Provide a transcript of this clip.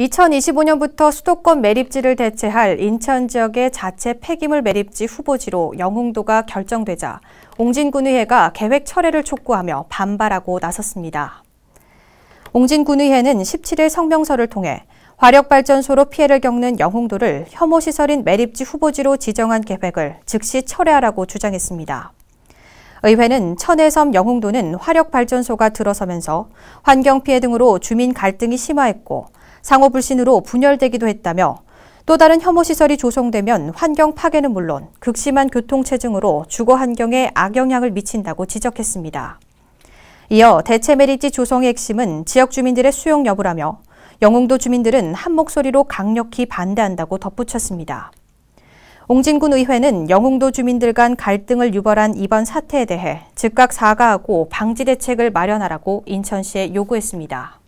2025년부터 수도권 매립지를 대체할 인천 지역의 자체 폐기물 매립지 후보지로 영흥도가 결정되자 옹진군의회가 계획 철회를 촉구하며 반발하고 나섰습니다. 옹진군의회는 17일 성명서를 통해 화력발전소로 피해를 겪는 영흥도를 혐오시설인 매립지 후보지로 지정한 계획을 즉시 철회하라고 주장했습니다. 의회는 천해섬 영흥도는 화력발전소가 들어서면서 환경피해 등으로 주민 갈등이 심화했고 상호 불신으로 분열되기도 했다며 또 다른 혐오시설이 조성되면 환경 파괴는 물론 극심한 교통체증으로 주거 환경에 악영향을 미친다고 지적했습니다. 이어 대체 메리지 조성의 핵심은 지역 주민들의 수용 여부라며 영웅도 주민들은 한 목소리로 강력히 반대한다고 덧붙였습니다. 옹진군 의회는 영웅도 주민들 간 갈등을 유발한 이번 사태에 대해 즉각 사과하고 방지 대책을 마련하라고 인천시에 요구했습니다.